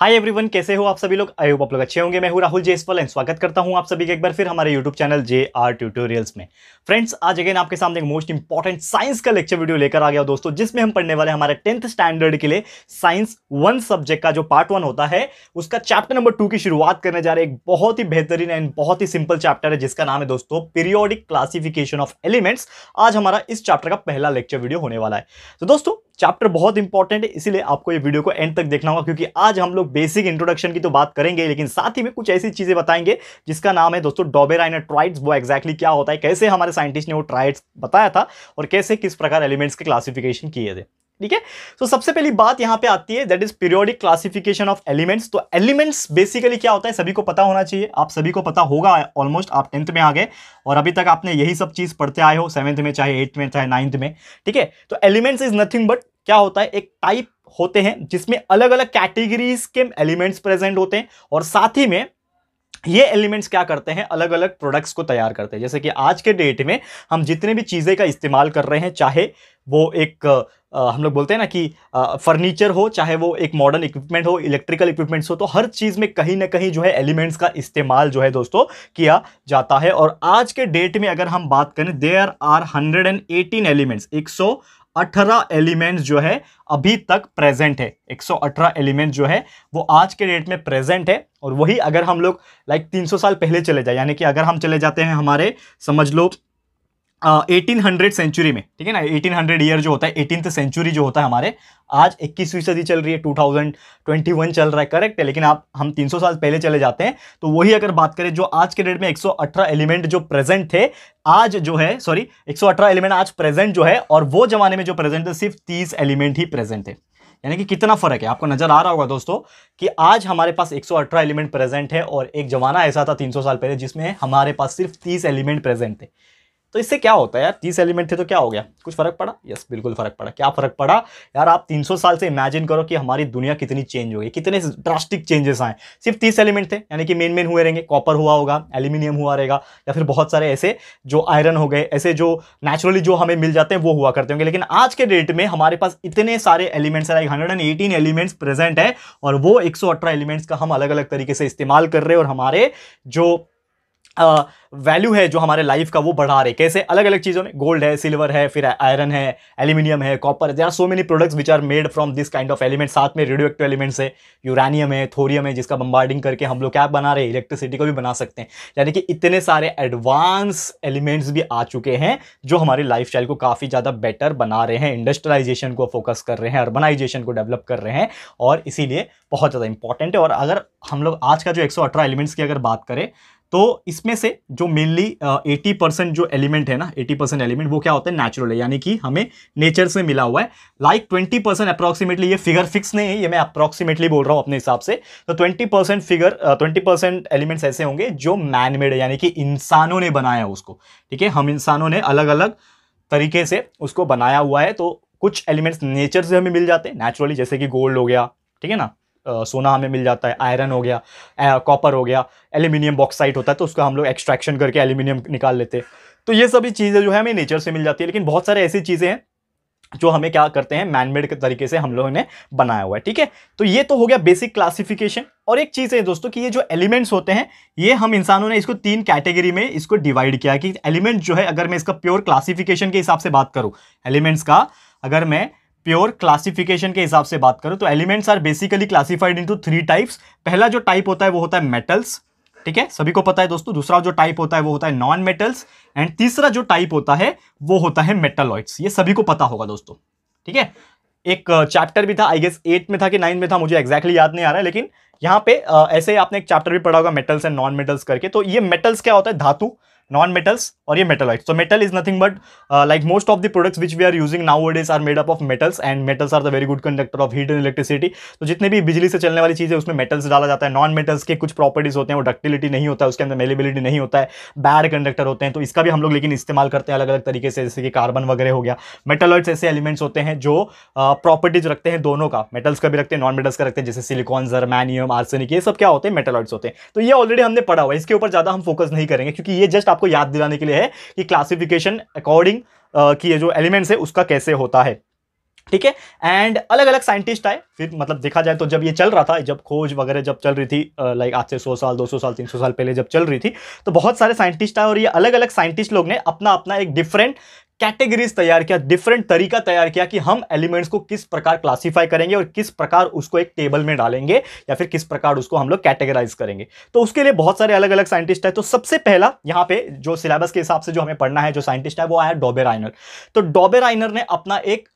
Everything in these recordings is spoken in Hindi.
हाय एवरीवन कैसे हो आप सभी लोग आई होप आप लोग अच्छे होंगे मैं हूं राहुल जेसवाल एंड स्वागत करता हूं आप सभी के एक बार फिर हमारे YouTube channel J R tutorials में फ्रेंड्स आज अगेन आपके सामने एक मोस्ट इंपॉर्टेंट साइंस का लेक्चर वीडियो लेकर आ गया दोस्तों जिसमें हम पढ़ने वाले हमारे टेंथ स्टैंडर्ड के लिए साइंस वन सब्जेक्ट का जो पार्ट वन होता है उसका चैप्टर नंबर टू की शुरुआत करने जा रहे एक बहुत ही बेहतरीन एंड बहुत ही सिंपल चैप्टर है जिसका नाम है दोस्तों पीरियोडिक क्लासिफिकेशन ऑफ एलिमेंट्स आज हमारा इस चैप्टर का पहला लेक्चर वीडियो होने वाला है तो दोस्तों चैप्टर बहुत इंपॉर्टेंट है इसीलिए आपको ये वीडियो को एंड तक देखना होगा क्योंकि आज हम लोग बेसिक इंट्रोडक्शन की तो बात करेंगे लेकिन साथ ही में कुछ ऐसी चीज़ें बताएंगे जिसका नाम है दोस्तों डोबेराइन ट्राइड्स वो एग्जैक्टली क्या होता है कैसे हमारे साइंटिस्ट ने वो ट्राइड्स बताया था और कैसे किस प्रकार एलिमेंट्स के क्लासिफिकेशन किए थे ठीक है तो सबसे पहली बात यहाँ पे आती है that is periodic classification of elements तो एलिमेंट्स बेसिकली क्या होता है सभी को पता होना चाहिए आप सभी को पता होगा ऑलमोस्ट आप टेंथ में आ गए और अभी तक आपने यही सब चीज़ पढ़ते आए हो सेवेंथ में चाहे एट्थ में चाहे नाइन्थ में ठीक है तो एलिमेंट्स इज नथिंग बट क्या होता है एक टाइप होते हैं जिसमें अलग अलग कैटेगरीज के एलिमेंट्स प्रेजेंट होते हैं और साथ ही में ये एलिमेंट्स क्या करते हैं अलग अलग प्रोडक्ट्स को तैयार करते हैं जैसे कि आज के डेट में हम जितने भी चीज़ें का इस्तेमाल कर रहे हैं चाहे वो एक हम लोग बोलते हैं ना कि फर्नीचर हो चाहे वो एक मॉडर्न इक्विपमेंट हो इलेक्ट्रिकल इक्विपमेंट्स हो तो हर चीज़ में कहीं ना कहीं जो है एलिमेंट्स का इस्तेमाल जो है दोस्तों किया जाता है और आज के डेट में अगर हम बात करें there are hundred and eighteen elements एक सौ अठारह एलिमेंट्स जो है अभी तक प्रेजेंट है 118 एलिमेंट जो है वो आज के डेट में प्रेजेंट है और वही अगर हम लोग लाइक 300 साल पहले चले जाए यानी कि अगर हम चले जाते हैं हमारे समझ लो एटीन हंड्रेड सेंचुरी में ठीक है ना एटीन हंड्रेड ईयर जो होता है एटीन सेंचुरी जो होता है हमारे आज इक्कीसवीं सदी चल रही है टू थाउजेंड ट्वेंटी वन चल रहा है करेक्ट है लेकिन आप हम तीन सौ साल पहले चले जाते हैं तो वही अगर बात करें जो आज के डेट में एक सौ अठारह एलिमेंट जो प्रेजेंट थे आज जो है सॉरी एक सौ अठारह एलिमेंट आज प्रेजेंट जो है और वो जमाने में जो प्रेजेंट थे सिर्फ तीस एलिमेंट ही प्रेजेंट थे यानी कि कितना फर्क है आपको नजर आ रहा होगा दोस्तों कि आज हमारे पास 118 एलिमेंट प्रेजेंट है और एक जमाना ऐसा था 300 साल पहले जिसमें हमारे पास सिर्फ 30 एलिमेंट प्रेजेंट थे तो इससे क्या होता है यार तीस एलिमेंट थे तो क्या हो गया कुछ फर्क पड़ा यस बिल्कुल फर्क पड़ा क्या फर्क पड़ा यार आप 300 साल से इमेजिन करो कि हमारी दुनिया कितनी चेंज हो गई कितने ड्रास्टिक चेंजेस आए सिर्फ तीस एलिमेंट थे यानी कि मेन मेन हुए रहेंगे कॉपर हुआ होगा एल्यूमिनियम हुआ रहेगा या फिर बहुत सारे ऐसे जो आयरन हो गए ऐसे जो नेचुरली जो हमें मिल जाते हैं वो हुआ करते होंगे लेकिन आज के डेट में हमारे पास इतने सारे एलिमेंट्स हैं एटीन एलिमेंट्स प्रेजेंट है और वो एक एलिमेंट्स का हम अलग अलग तरीके से इस्तेमाल कर रहे हैं और हमारे जो वैल्यू है जो हमारे लाइफ का वो बढ़ा रहे कैसे अलग अलग चीज़ों में गोल्ड है सिल्वर है फिर आयरन है एल्यूमिनियम है copper they are so many products which are made from this kind of element साथ में रेडियो एक्टिव एलिमेंट्स है यूरानियम है थोरियम है जिसका बम्बार्डिंग करके हम लोग क्या बना रहे हैं इलेक्ट्रिसिटी को भी बना सकते हैं यानी कि इतने सारे एडवांस एलिमेंट्स भी आ चुके हैं जो हमारे लाइफ को काफ़ी ज़्यादा बेटर बना रहे हैं इंडस्ट्रियलाइजेशन को फोकस कर रहे हैं अर्बनाइजेशन को डेवलप कर रहे हैं और इसीलिए बहुत ज़्यादा इंपॉर्टेंट है और अगर हम लोग आज का जो एक एलिमेंट्स की अगर बात करें तो इसमें से जो मेनली एटी परसेंट जो एलिमेंट है ना एटी परसेंट एलिमेंट वो क्या होता है नेचुरल है यानी कि हमें नेचर से मिला हुआ है लाइक ट्वेंटी परसेंट अप्रॉक्सीमेटली ये फिगर फिक्स नहीं है ये मैं अप्रॉक्सीमेटली बोल रहा हूँ अपने हिसाब से तो twenty percent figure twenty percent elements ऐसे होंगे जो मैन मेड है यानी कि इंसानों ने बनाया उसको ठीक है हम इंसानों ने अलग अलग तरीके से उसको बनाया हुआ है तो कुछ एलिमेंट्स नेचर से हमें मिल जाते हैं नेचुरली जैसे कि गोल्ड हो गया ठीक है ना सोना हमें मिल जाता है आयरन हो गया कॉपर हो गया एल्यूमिनियम बॉक्साइट होता है तो उसका हम लोग एक्सट्रैक्शन करके एल्यूमिनियम निकाल लेते तो ये सभी चीज़ें जो है हमें नेचर से मिल जाती है लेकिन बहुत सारे ऐसी चीज़ें हैं जो हमें क्या करते हैं मैनमेड के तरीके से हम लोगों ने बनाया हुआ है ठीक है तो ये तो हो गया बेसिक क्लासिफिकेशन और एक चीज़ है दोस्तों कि ये जो एलिमेंट्स होते हैं ये हम इंसानों ने इसको तीन कैटेगरी में इसको डिवाइड किया कि एलिमेंट जो है अगर मैं इसका प्योर क्लासिफिकेशन के हिसाब से बात करूँ एलिमेंट्स का अगर मैं प्योर क्लासिफिकेशन के हिसाब से बात करूँ तो elements are basically classified into three types पहला जो टाइप होता है वो होता है मेटल्स ठीक है सभी को पता है दोस्तों दूसरा जो टाइप होता है वो होता है नॉन मेटल्स एंड तीसरा जो टाइप होता है वो होता है मेटलॉइड्स ये सभी को पता होगा दोस्तों ठीक है एक चैप्टर भी था आई गेस एट में था कि नाइन में था मुझे एक्जैक्टली exactly याद नहीं आ रहा है लेकिन यहाँ पे ऐसे ही आपने एक चैप्टर भी पढ़ा होगा मेटल्स एंड नॉन मेटल्स करके तो ये मेटल्स क्या होता है धातु नॉन मेटल्स और ये metalloid so metal is nothing but like most of the products which we are using nowadays are made up of metals and metals are the very good conductor of heat and electricity तो जितने भी बिजली से चलने वाली चीज़ें उसमें मेटल्स डाला जाता है नॉन मेटल्स के कुछ प्रॉपर्टीज होते हैं वो डक्टिलिटी नहीं होता है उसके अंदर मेलेबिलिटी नहीं होता है बैड कंडक्टर होते हैं तो इसका भी हम लोग लेकिन इस्तेमाल करते हैं अलग अलग तरीके से जैसे कि कार्बन वगैरह हो गया मेटलॉइड्स ऐसे एलिमेंट्स होते हैं जो प्रॉपर्टीज uh, रखते हैं दोनों का मेटल्स का भी रखते हैं नॉन मेटल्स का रखते हैं जैसे सिलिकॉन जर्मानियम आर्सेनिक ये सब क्या होते हैं मेटलॉइड्स होते हैं तो ये ऑलरेडी हमने पढ़ा हुआ है इसके ऊपर ज़्यादा हम फोकस नहीं करेंगे क्योंकि ये जस्ट आपको याद दिलाने के लिए है कि क्लासिफिकेशन अकॉर्डिंग की जो एलिमेंट्स है उसका कैसे होता है ठीक है एंड अलग अलग साइंटिस्ट आए फिर मतलब देखा जाए तो जब ये चल रहा था जब खोज वगैरह जब चल रही थी लाइक आज से 100 साल 200 साल 300 साल पहले जब चल रही थी तो बहुत सारे साइंटिस्ट आए और ये अलग अलग साइंटिस्ट लोग ने अपना अपना एक डिफरेंट कैटेगरीज तैयार किया डिफरेंट तरीका तैयार किया कि हम एलिमेंट्स को किस प्रकार क्लासिफाई करेंगे और किस प्रकार उसको एक टेबल में डालेंगे या फिर किस प्रकार उसको हम लोग कैटेगराइज करेंगे तो उसके लिए बहुत सारे अलग अलग साइंटिस्ट है तो सबसे पहला यहाँ पे जो सिलेबस के हिसाब से जो हमें पढ़ना है जो साइंटिस्ट है वो आया डॉबे राइनर तो डॉबे राइनर ने अपना एक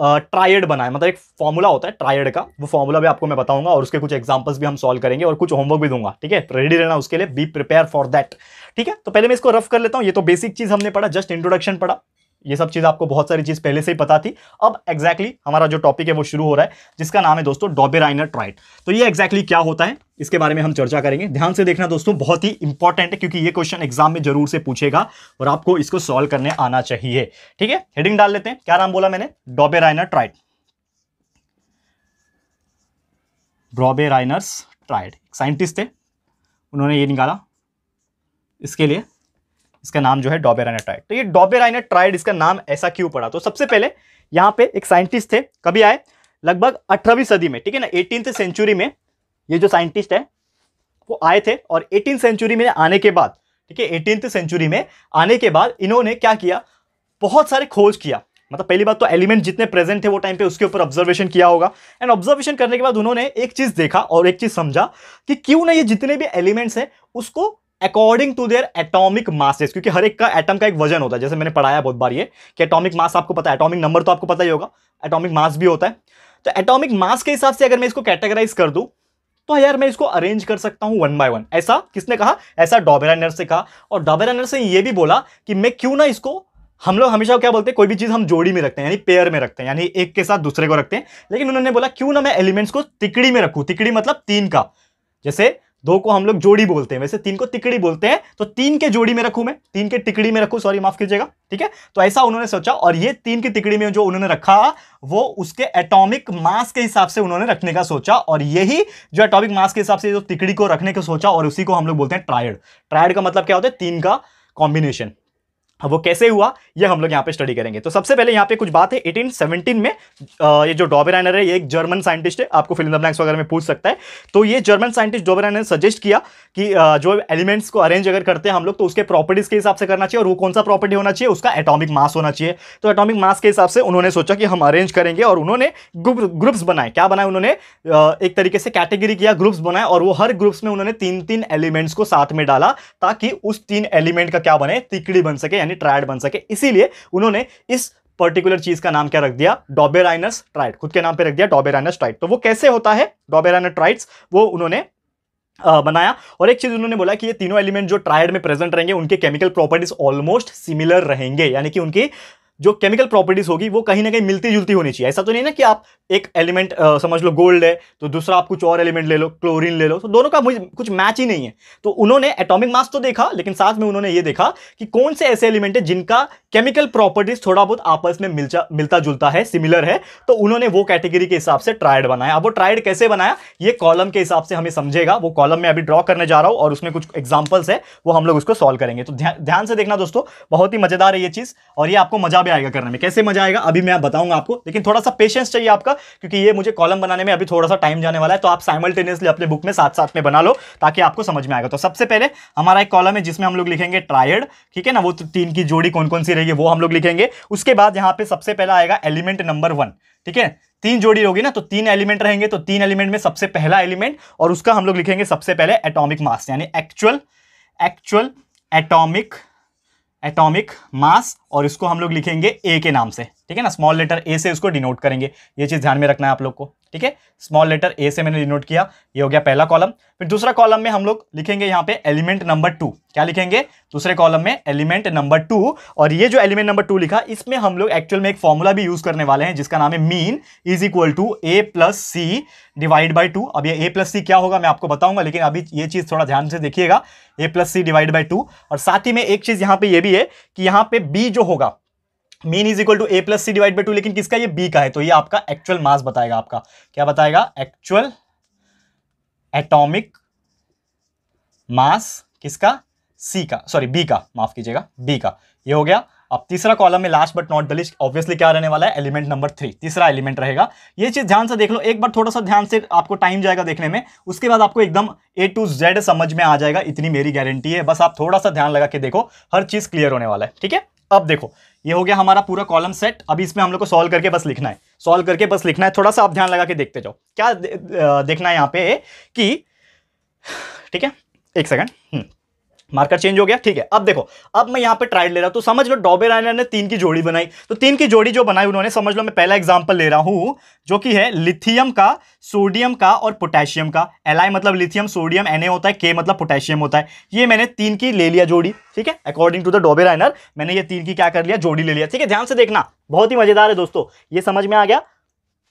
ट्रायड बनाया मतलब एक फॉर्मूला होता है ट्रायड का वो फॉर्मूला भी आपको मैं बताऊंगा और उसके कुछ एग्जाम्पल्स भी हम सॉल्व करेंगे और कुछ होमवर्क भी दूंगा ठीक है रेडी रहना उसके लिए बी प्रिपेयर फॉर दैट ठीक है तो पहले मैं इसको रफ कर लेता हूँ ये तो बेसिक चीज़ हमने पढ़ा जस्ट इंट्रोडक्शन पढ़ा ये सब चीज़ आपको बहुत सारी चीज़ पहले से ही पता थी अब एक्जैक्टली exactly हमारा जो टॉपिक है वो शुरू हो रहा है जिसका नाम है दोस्तों डॉबेराइनर ट्राइट तो ये एक्जैक्टली exactly क्या होता है इसके बारे में हम चर्चा करेंगे ध्यान से देखना दोस्तों बहुत ही इंपॉर्टेंट है क्योंकि ये क्वेश्चन एग्जाम में जरूर से पूछेगा और आपको इसको सॉल्व करने आना चाहिए ठीक है हेडिंग डाल लेते हैं क्या नाम बोला मैंने Dobereiner triad Dobereiner's triad scientist थे उन्होंने ये निकाला इसके लिए इसका नाम जो है डॉबेराइना ट्राइड तो ये डॉबेराइना ट्राइड इसका नाम ऐसा क्यों पड़ा तो सबसे पहले यहाँ पे एक साइंटिस्ट थे कभी आए लगभग अठारहवीं सदी में ठीक है ना एटीन सेंचुरी में ये जो साइंटिस्ट है वो आए थे और एटीन सेंचुरी में आने के बाद ठीक है एटीन सेंचुरी में आने के बाद इन्होंने क्या किया बहुत सारे खोज किया मतलब पहली बात तो एलिमेंट जितने प्रेजेंट थे वो टाइम पे उसके ऊपर ऑब्जर्वेशन किया होगा एंड ऑब्जर्वेशन करने के बाद उन्होंने एक चीज़ देखा और एक चीज़ समझा कि क्यों ना ये जितने भी एलिमेंट्स हैं उसको according to their atomic masses क्योंकि हर एक का एटम का एक वजन होता है जैसे मैंने पढ़ाया बहुत बार ये कि एटॉमिक मास आपको पता है एटॉमिक नंबर तो आपको पता ही होगा एटॉमिक मास भी होता है तो एटॉमिक मास के हिसाब से अगर मैं इसको कैटेगराइज कर दूं तो हाँ यार मैं इसको अरेंज कर सकता हूं वन बाय वन ऐसा किसने कहा ऐसा डॉबेरानर से कहा और डॉबेरानर से ये भी बोला कि मैं क्यों ना इसको हम लोग हमेशा क्या बोलते हैं कोई भी चीज़ हम जोड़ी में रखते हैं यानी पेयर में रखते हैं यानी एक के साथ दूसरे को रखते हैं लेकिन उन्होंने बोला क्यों ना मैं एलिमेंट्स को तिकड़ी में रखूँ तिकड़ी मतलब तीन का जैसे दो को हम लोग जोड़ी बोलते हैं वैसे तीन को तिकड़ी बोलते हैं तो तीन के जोड़ी में रखूं मैं तीन के टिकड़ी में रखूं सॉरी माफ कीजिएगा ठीक है तो ऐसा उन्होंने सोचा और ये तीन की तिकड़ी में जो उन्होंने रखा वो उसके एटॉमिक मास के हिसाब से उन्होंने रखने का सोचा और यही जो एटॉमिक मास के हिसाब से जो तिकड़ी को रखने का सोचा और उसी को हम लोग बोलते हैं ट्रायड ट्रायड का मतलब क्या होता है तीन का कॉम्बिनेशन अब हाँ, वो कैसे हुआ ये हम लोग यहाँ पे स्टडी करेंगे तो सबसे पहले यहाँ पे कुछ बात है 1817 में आ, ये जो डॉबेराइनर है ये एक जर्मन साइंटिस्ट है आपको फिल्म ब्लैंक्स वगैरह में पूछ सकता है तो ये जर्मन साइंटिस्ट डॉबेराइनर सजेस्ट किया कि आ, जो एलिमेंट्स को अरेंज अगर करते हैं हम लोग तो उसके प्रॉपर्टीज़ के हिसाब से करना चाहिए और वो कौन सा प्रॉपर्टी होना चाहिए उसका एटॉमिक मास होना चाहिए तो एटॉमिक मास के हिसाब से उन्होंने सोचा कि हम अरेंज करेंगे और उन्होंने ग्रुप्स बनाए क्या बनाए उन्होंने एक तरीके से कैटेगरी किया ग्रुप्स बनाए और वो हर ग्रुप्स में उन्होंने तीन तीन एलिमेंट्स को साथ में डाला ताकि उस तीन एलिमेंट का क्या बने तिकड़ी बन सके यानी ट्रायड बन सके इसीलिए उन्होंने इस पर्टिकुलर चीज का नाम क्या रख दिया डॉबेराइनस ट्राइड खुद के नाम पे रख दिया डॉबेराइनस ट्राइड तो वो कैसे होता है डॉबेराइनस ट्राइड्स वो उन्होंने बनाया और एक चीज उन्होंने बोला कि ये तीनों एलिमेंट जो ट्रायड में प्रेजेंट रहेंगे उनके केमिकल प्रॉपर्टीज ऑलमोस्ट सिमिलर रहेंगे यानी कि उनकी जो केमिकल प्रॉपर्टीज होगी वो कहीं ना कहीं मिलती जुलती होनी चाहिए ऐसा तो नहीं ना कि आप एक एलिमेंट समझ लो गोल्ड है तो दूसरा आप कुछ और एलिमेंट ले लो क्लोरीन ले लो तो दोनों का कुछ मैच ही नहीं है तो उन्होंने एटॉमिक मास तो देखा लेकिन साथ में उन्होंने ये देखा कि कौन से ऐसे एलिमेंट है जिनका केमिकल प्रॉपर्टीज थोड़ा बहुत आपस में मिल मिलता जुलता है सिमिलर है तो उन्होंने वो कैटेगरी के हिसाब से ट्रायड बनाया अब वो ट्रायड कैसे बनाया ये कॉलम के हिसाब से हमें समझेगा वो कॉलम में अभी ड्रॉ करने जा रहा हूँ और उसमें कुछ एग्जाम्पल्स है वो हम लोग उसको सॉल्व करेंगे तो ध्यान से देखना दोस्तों बहुत ही मजेदार है ये चीज़ और ये आपको मजा भी आएगा करने में कैसे मजा आएगा अभी मैं बताऊंगा आपको लेकिन थोड़ा सा पेशेंस चाहिए आपका क्योंकि ये मुझे कॉलम बनाने में अभी थोड़ा सा टाइम जाने वाला है तो आप साइमल्टेनियसली अपने बुक में साथ साथ में बना लो ताकि आपको समझ में आएगा तो सबसे पहले हमारा एक कॉलम है जिसमें हम लोग लिखेंगे ट्रायड ठीक है ना वो तीन की जोड़ी कौन कौन सी रही रहेगी वो हम लोग लिखेंगे उसके बाद यहाँ पे सबसे पहला आएगा एलिमेंट नंबर वन ठीक है तीन जोड़ी होगी ना तो तीन एलिमेंट रहेंगे तो तीन एलिमेंट में सबसे पहला एलिमेंट और उसका हम लोग लिखेंगे सबसे पहले एटॉमिक मास यानी actual actual atomic atomic mass और इसको हम लोग लिखेंगे ए के नाम से ठीक है ना स्मॉल लेटर ए से इसको डिनोट करेंगे ये चीज़ ध्यान में रखना है आप लोग को ठीक है स्मॉल लेटर ए से मैंने डिनोट किया ये हो गया पहला कॉलम फिर दूसरा कॉलम में हम लोग लिखेंगे यहाँ पे एलिमेंट नंबर टू क्या लिखेंगे दूसरे कॉलम में एलिमेंट नंबर टू और ये जो एलिमेंट नंबर टू लिखा इसमें हम लोग एक्चुअल में एक फॉर्मूला भी यूज करने वाले हैं जिसका नाम है mean is equal to A plus C divide by two अब ये ए प्लस सी क्या होगा मैं आपको बताऊंगा लेकिन अभी ये चीज़ थोड़ा ध्यान से देखिएगा A plus C divide by two और साथ ही में एक चीज़ यहाँ पे ये भी है कि यहाँ पे बी जो होगा mean is equal to A plus C divide by two लेकिन किसका ये बी का है तो ये आपका एक्चुअल मास बताएगा आपका क्या बताएगा एक्चुअल एटॉमिक मास किसका सी का सॉरी बी का माफ कीजिएगा बी का ये हो गया अब तीसरा कॉलम में last but not the least obviously क्या रहने वाला है एलिमेंट नंबर थ्री तीसरा एलिमेंट रहेगा ये चीज ध्यान से देख लो एक बार थोड़ा सा ध्यान से आपको टाइम जाएगा देखने में उसके बाद आपको एकदम ए टू जेड समझ में आ जाएगा इतनी मेरी गारंटी है बस आप थोड़ा सा ध्यान लगा के देखो हर चीज क्लियर होने वाला है ठीक है अब देखो ये हो गया हमारा पूरा कॉलम सेट अभी इसमें हम लोग को सॉल्व करके बस लिखना है सॉल्व करके बस लिखना है थोड़ा सा आप ध्यान लगा के देखते जाओ क्या देखना है यहाँ पे कि ठीक है एक सेकंड मार्कर चेंज हो गया ठीक है अब देखो अब मैं यहाँ पे ट्राइड ले रहा हूँ तो समझ लो डॉबे राइनर ने तीन की जोड़ी बनाई तो तीन की जोड़ी जो बनाई उन्होंने समझ लो मैं पहला एग्जांपल ले रहा हूँ जो कि है लिथियम का सोडियम का और पोटेशियम का एल मतलब लिथियम सोडियम एन होता है के मतलब पोटेशियम होता है ये मैंने तीन की ले लिया जोड़ी ठीक है according to the Dobereiner मैंने ये तीन की क्या कर लिया जोड़ी ले लिया ठीक है ध्यान से देखना बहुत ही मजेदार है दोस्तों ये समझ में आ गया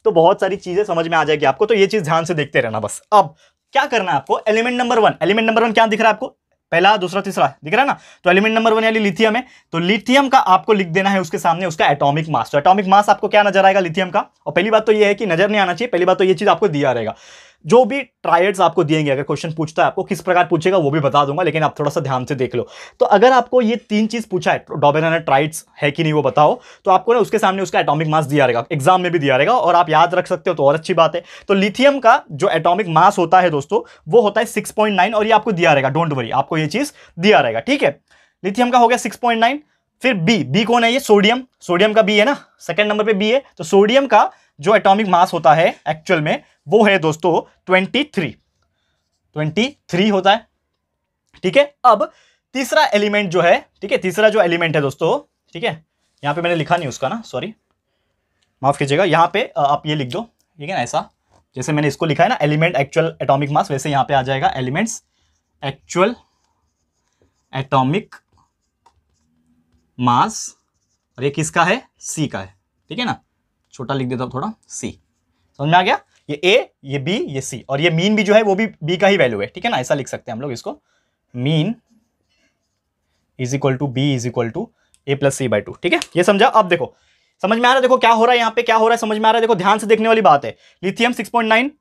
तो बहुत सारी चीजें समझ में आ जाएगी आपको तो ये चीज ध्यान से देखते रहना बस अब क्या करना है आपको element number one element number one क्या दिख रहा है आपको पहला दूसरा तीसरा दिख रहा है ना तो एलिमेंट नंबर वन यानी लिथियम है तो लिथियम का आपको लिख देना है उसके सामने उसका एटॉमिक मास तो एटॉमिक मास आपको क्या नजर आएगा लिथियम का और पहली बात तो ये है कि नजर नहीं आना चाहिए पहली बात तो ये चीज आपको दिया रहेगा जो भी ट्रायड्स आपको देंगे अगर क्वेश्चन पूछता है आपको किस प्रकार पूछेगा वो भी बता दूंगा लेकिन आप थोड़ा सा ध्यान से देख लो तो अगर आपको ये तीन चीज़ पूछा है डॉबेना ट्राइड्स है कि नहीं वो बताओ तो आपको ना उसके सामने उसका एटॉमिक मास दिया रहेगा एग्जाम में भी दिया रहेगा और आप याद रख सकते हो तो और अच्छी बात है तो लिथियम का जो एटॉमिक मास होता है दोस्तों वो होता है सिक्स और ये आपको दिया रहेगा डोंट वरी आपको ये चीज़ दिया रहेगा ठीक है लिथियम का हो गया सिक्स फिर बी बी कौन है ये सोडियम सोडियम का बी है ना सेकंड नंबर पे बी है तो सोडियम का जो एटॉमिक मास होता है एक्चुअल में वो है दोस्तों ट्वेंटी थ्री ट्वेंटी थ्री होता है ठीक है अब तीसरा एलिमेंट जो है ठीक है तीसरा जो एलिमेंट है दोस्तों ठीक है यहां पे मैंने लिखा नहीं उसका ना सॉरी माफ़ कीजिएगा यहां पे आप ये लिख दो ठीक है ना ऐसा जैसे मैंने इसको लिखा है ना एलिमेंट एक्चुअल एटॉमिक मास वैसे यहां पर आ जाएगा एलिमेंट्स एक्चुअल एटॉमिक मास और ये किसका है सी का है ठीक है ना छोटा लिख देता हूँ थोड़ा सी समझ में आ गया ये ए ये बी ये सी और ये मीन भी जो है वो भी बी का ही वैल्यू है ठीक है ना ऐसा लिख सकते हैं हम लोग इसको mean is equal to B is equal to A plus C by two ठीक है ये समझा अब देखो समझ में आ रहा है देखो क्या हो रहा है यहाँ पे क्या हो रहा है समझ में आ रहा है देखो ध्यान से देखने वाली बात है लिथियम सिक्स पॉइंट नाइन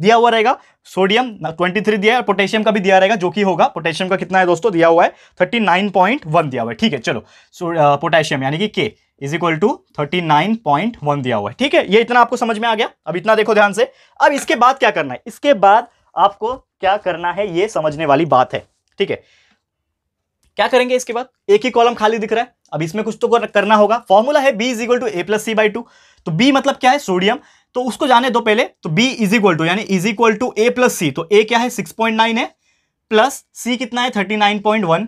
दिया हुआ रहेगा सोडियम 23 दिया है पोटेशियम का भी दिया रहेगा जो कि होगा पोटेशियम का कितना है दोस्तों दिया हुआ है 39.1 दिया हुआ है ठीक है चलो पोटेशियम यानी कि के इज इक्वल टू थर्टी दिया हुआ है ठीक है ये इतना आपको समझ में आ गया अब इतना देखो ध्यान से अब इसके बाद क्या करना है इसके बाद आपको क्या करना है ये समझने वाली बात है ठीक है क्या करेंगे इसके बाद एक ही कॉलम खाली दिख रहा है अब इसमें कुछ तो करना होगा फॉर्मूला है B is equal to A plus C by two तो बी मतलब क्या है सोडियम तो उसको जाने दो पहले तो बी इज इक्वल टू यानी is equal to A plus C तो ए क्या है सिक्स पॉइंट नाइन है प्लस सी कितना है thirty nine point one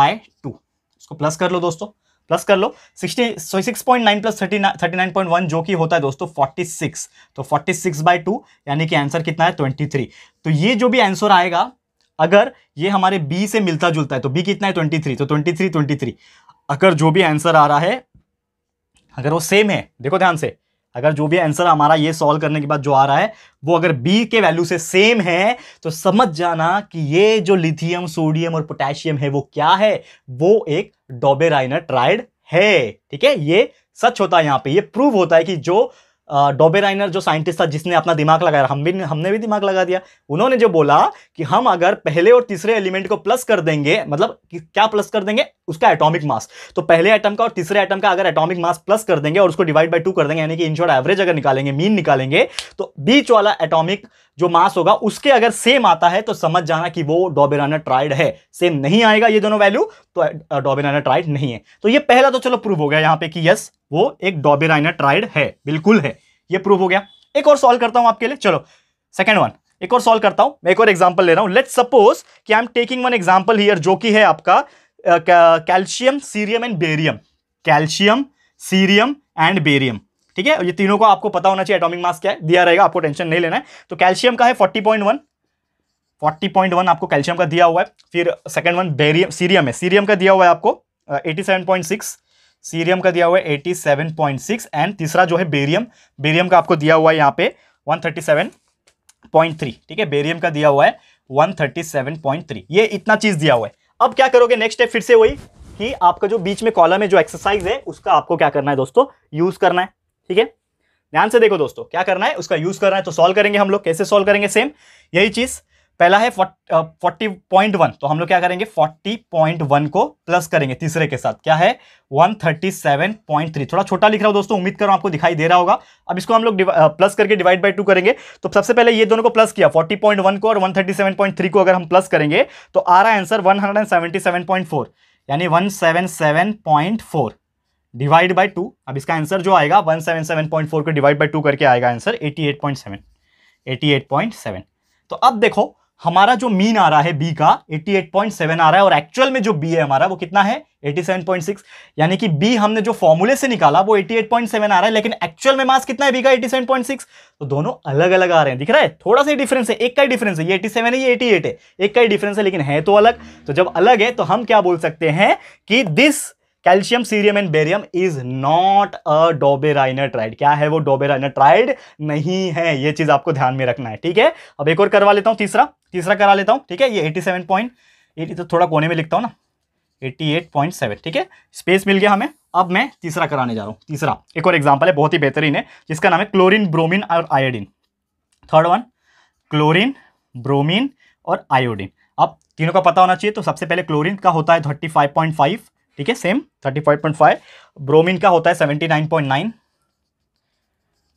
by two इसको प्लस कर लो दोस्तों प्लस कर लो sixty six point nine plus thirty thirty nine point one जो कि होता है दोस्तों सिक्स तो फोर्टी सिक्स बाई टू यानी कि आंसर कितना है ट्वेंटी थ्री तो ये जो भी आंसर आएगा अगर ये हमारे बी से मिलता जुलता है तो बी कितना है ट्वेंटी थ्री तो ट्वेंटी थ्री ट्वेंटी थ्री अगर जो भी आंसर आ रहा है अगर वो सेम है देखो ध्यान से अगर जो भी आंसर हमारा ये सॉल्व करने के बाद जो आ रहा है वो अगर बी के वैल्यू से सेम है तो समझ जाना कि ये जो लिथियम सोडियम और पोटेशियम है वो क्या है वो एक डोबेराइनर ट्राइड है ठीक है ये सच होता है यहाँ पे ये प्रूव होता है कि जो डोबे राइनर जो साइंटिस्ट था जिसने अपना दिमाग लगाया हम भी हमने भी दिमाग लगा दिया उन्होंने जो बोला कि हम अगर पहले और तीसरे एलिमेंट को प्लस कर देंगे मतलब क्या प्लस कर देंगे उसका एटॉमिक मास तो पहले एटम का और तीसरे एटम का अगर एटॉमिक मास प्लस कर देंगे और उसको डिवाइड बाई टू कर देंगे यानी कि इन एवरेज अगर निकालेंगे मीन निकालेंगे तो बीच वाला एटॉमिक जो मास होगा उसके अगर सेम आता है तो समझ जाना कि वो डॉबेराना ट्राइड है सेम नहीं आएगा ये दोनों वैल्यू तो डॉबेराना ट्राइड नहीं है तो ये पहला तो चलो प्रूव हो गया यहाँ पे कि यस वो एक डॉबेराना ट्राइड है बिल्कुल है ये प्रूव हो गया एक और सॉल्व करता हूं आपके लिए चलो सेकेंड वन एक और सॉल्व करता हूं मैं एक और एग्जाम्पल ले रहा हूं लेट सपोज कि I am taking one example here जो कि है आपका calcium cerium and barium calcium cerium and barium ठीक है ये तीनों को आपको पता होना चाहिए एटॉमिक मास क्या है दिया रहेगा आपको टेंशन नहीं लेना है तो कैल्शियम का है forty point one forty point one आपको कैल्शियम का दिया हुआ है फिर सेकंड वन बेरियम सीरियम है सीरियम का दिया हुआ है आपको eighty seven point six cerium का दिया हुआ है eighty seven point six and तीसरा जो है बेरियम बेरियम का आपको दिया हुआ है यहाँ पे one thirty seven point three ठीक है बेरियम का दिया हुआ है one thirty seven point three ये इतना चीज़ दिया हुआ है अब क्या करोगे नेक्स्ट स्टेप फिर से वही कि आपका जो बीच में कॉलम है जो एक्सरसाइज है उसका आपको क्या करना है दोस्तों यूज़ करना है ठीक है ध्यान से देखो दोस्तों क्या करना है उसका यूज करना है तो सॉल्व करेंगे हम लोग कैसे सॉल्व करेंगे सेम यही चीज पहला है फोर्टी पॉइंट वन तो हम लोग क्या करेंगे फोर्टी पॉइंट वन को प्लस करेंगे तीसरे के साथ क्या है one thirty seven point three थोड़ा छोटा लिख रहा हूं दोस्तों उम्मीद करो आपको दिखाई दे रहा होगा अब इसको हम लोग प्लस करके डिवाइड बाई टू करेंगे तो सबसे पहले ये दोनों को प्लस किया फोर्टी पॉइंट वन को और one thirty seven point three को अगर हम प्लस करेंगे तो आ रहा है answer one hundred and seventy seven point four यानी one seven seven point four divide by two अब इसका आंसर जो आएगा one seven seven point four को डिवाइड बाई टू करके आएगा answer eighty eighty eight eight point seven point seven तो अब देखो हमारा जो मीन आ रहा है बी का एटी एट पॉइंट सेवन आ रहा है और एक्चुअल में जो बी है हमारा वो कितना है एटी सेवन पॉइंट सिक्स यानी कि बी हमने जो फॉर्मूले से निकाला वो एटी एट पॉइंट सेवन आ रहा है लेकिन एक्चुअल में मास कितना है बी का एटी सेवन पॉइंट सिक्स तो दोनों अलग अलग आ रहे हैं दिख रहा है थोड़ा सा डिफरेंस है एक का ही डिफरेंस है ये 87 है ये 88 है एक का ही डिफरेंस है लेकिन है तो अलग तो जब अलग है तो हम क्या बोल सकते हैं कि this calcium cerium and barium is not a Dobereiner triad क्या है वो डोबेराइनेट्राइड नहीं है ये चीज आपको ध्यान में रखना है ठीक है अब एक और करवा लेता हूँ तीसरा तीसरा करा लेता हूँ ठीक है ये एटी सेवन पॉइंट एटी तो थोड़ा कोने में लिखता हूँ ना एट्टी एट पॉइंट सेवन ठीक है स्पेस मिल गया हमें अब मैं तीसरा कराने जा रहा हूँ तीसरा एक और एग्जाम्पल है बहुत ही बेहतरीन है जिसका नाम है क्लोरिन ब्रोमिन और iodine third one chlorine bromine और आयोडीन अब तीनों का पता होना चाहिए तो सबसे पहले क्लोरिन का होता है थर्टी फाइव पॉइंट फाइव ठीक है same thirty five point five bromine का होता है सेवेंटी नाइन पॉइंट नाइन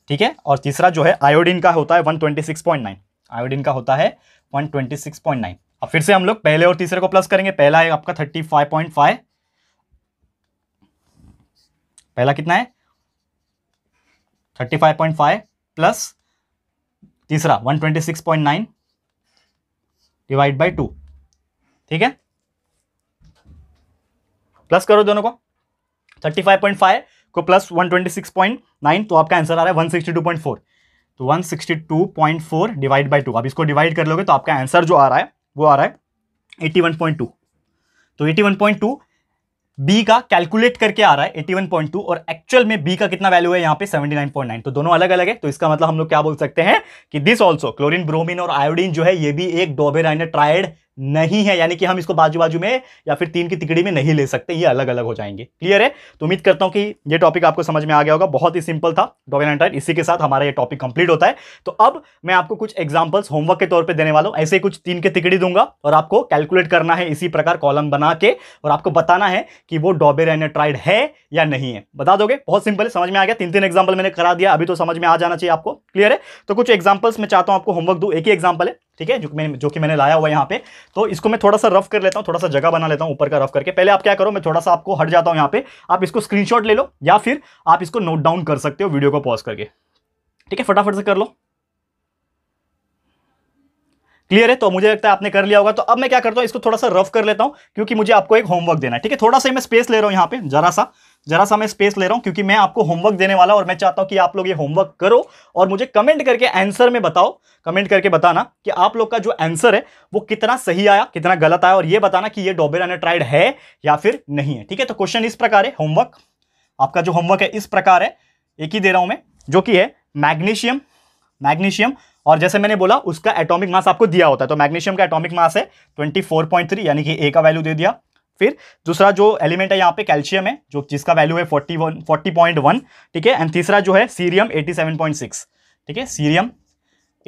ठीक है और तीसरा जो है आयोडीन का होता है one twenty six point nine iodine का होता है one twenty six point nine अब फिर से हम लोग पहले और तीसरे को प्लस करेंगे पहला है आपका थर्टी फाइव पॉइंट फाइव पहला कितना है thirty five point five plus तीसरा one twenty six point nine divide by two ठीक है प्लस करो दोनों को 35.5 को प्लस 126.9 तो आपका आंसर आ रहा है 162.4 तो 162.4 डिवाइड बाय टू आप इसको डिवाइड कर लोगे तो आपका आंसर जो आ रहा है वो आ रहा है 81.2 तो 81.2 बी का कैलकुलेट करके आ रहा है 81.2 और एक्चुअल में बी का कितना वैल्यू है यहाँ पे 79.9 तो दोनों अलग अलग है तो इसका मतलब हम लोग क्या बोल सकते हैं कि दिस ऑल्सो क्लोरिन ब्रोमिन और आयोडीन जो है ये भी एक डोबेराइन ट्राइड नहीं है यानी कि हम इसको बाजू बाजू में या फिर तीन की तिकड़ी में नहीं ले सकते ये अलग अलग हो जाएंगे क्लियर है तो उम्मीद करता हूं कि ये टॉपिक आपको समझ में आ गया होगा बहुत ही सिंपल था डोमिनेंट राइट इसी के साथ हमारा ये टॉपिक कंप्लीट होता है तो अब मैं आपको कुछ एग्जाम्पल्स होमवर्क के तौर पर देने वाला हूँ ऐसे कुछ तीन की तिकड़ी दूंगा और आपको कैलकुलेट करना है इसी प्रकार कॉलम बना के और आपको बताना है कि वो डोबेरेनेट्राइड है या नहीं है बता दोगे बहुत सिंपल है समझ में आ गया तीन तीन एग्जाम्पल मैंने करा दिया अभी तो समझ में आ जाना चाहिए आपको क्लियर है तो कुछ एग्जाम्पल्स मैं चाहता हूँ आपको होमवर्क दू एक ही एग्जाम्पल है ठीक है जो मैंने जो कि मैंने लाया हुआ है यहाँ पे तो इसको मैं थोड़ा सा रफ कर लेता हूँ थोड़ा सा जगह बना लेता हूँ ऊपर का रफ करके पहले आप क्या करो मैं थोड़ा सा आपको हट जाता हूँ यहाँ पे आप इसको स्क्रीनशॉट ले लो या फिर आप इसको नोट डाउन कर सकते हो वीडियो को पॉज करके ठीक है फटाफट से कर लो क्लियर है तो मुझे लगता है आपने कर लिया होगा तो अब मैं क्या करता हूँ इसको थोड़ा सा रफ कर लेता हूँ क्योंकि मुझे आपको एक होमवर्क देना है ठीक है थोड़ा सा मैं स्पेस ले रहा हूँ यहाँ पे जरा सा जरा सा मैं स्पेस ले रहा हूं क्योंकि मैं आपको होमवर्क देने वाला और मैं चाहता हूं कि आप लोग ये होमवर्क करो और मुझे कमेंट करके आंसर में बताओ कमेंट करके बताना कि आप लोग का जो आंसर है वो कितना सही आया कितना गलत आया और ये बताना कि ये डॉबेर एनेट्राइड है या फिर नहीं है ठीक है तो क्वेश्चन इस प्रकार है होमवर्क आपका जो होमवर्क है इस प्रकार है एक ही दे रहा हूं मैं जो कि है मैग्नीशियम मैग्नीशियम और जैसे मैंने बोला उसका एटॉमिक मास आपको दिया होता है तो मैग्नीशियम का एटॉमिक मास है 24.3 यानी कि ए का वैल्यू दे दिया फिर दूसरा जो एलिमेंट है यहाँ पे कैल्शियम है जो जिसका वैल्यू है forty one forty point one ठीक है एंड तीसरा जो है cerium eighty seven point six ठीक है cerium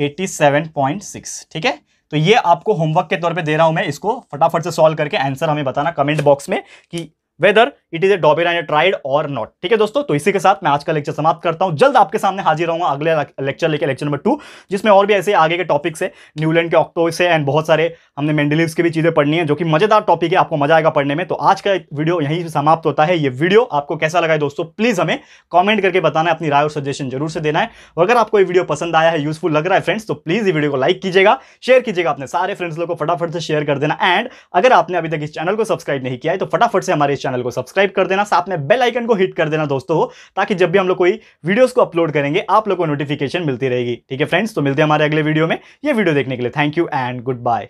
eighty seven point six ठीक है तो ये आपको होमवर्क के तौर पे दे रहा हूं मैं इसको फटाफट से सॉल्व करके आंसर हमें बताना कमेंट बॉक्स में कि whether it is a Dobereiner triad और नॉट ठीक है दोस्तों तो इसी के साथ मैं आज का लेक्चर समाप्त करता हूं जल्द आपके सामने हाजिर रहूंगा अगले लेक्चर लेके लेक्चर नंबर टू जिसमें और भी ऐसे आगे के टॉपिक्स है न्यूलैंड के ऑक्टो से एंड बहुत सारे हमने मेंडलिव्स की भी चीज़ें पढ़नी है जो कि मजेदार टॉपिक है आपको मजा आएगा पढ़ने में तो आज का वीडियो यहीं समाप्त होता है ये वीडियो आपको कैसा लगा है दोस्तों प्लीज़ हमें कॉमेंट करके बताना है अपनी राय और सजेशन जरूर से देना है अगर आपको ये वीडियो पसंद आया है यूजफुल लग रहा है फ्रेंड्स तो प्लीज़ ये वीडियो को लाइक कीजिएगा शेयर कीजिएगा अपने सारे फ्रेंड्स लोग को फटाफट से शेयर कर देना एंड अगर आपने अभी तक इस चैनल को सब्सक्राइब नहीं किया है तो फटाफट से हमारे इस चैनल को सब्सक्राइब कर देना साथ में बेल आइकन को हिट कर देना दोस्तों ताकि जब भी हम लोग कोई वीडियोस को अपलोड करेंगे आप लोगों को नोटिफिकेशन मिलती रहेगी ठीक है फ्रेंड्स तो मिलते हैं हमारे अगले वीडियो में ये वीडियो देखने के लिए thank you and good bye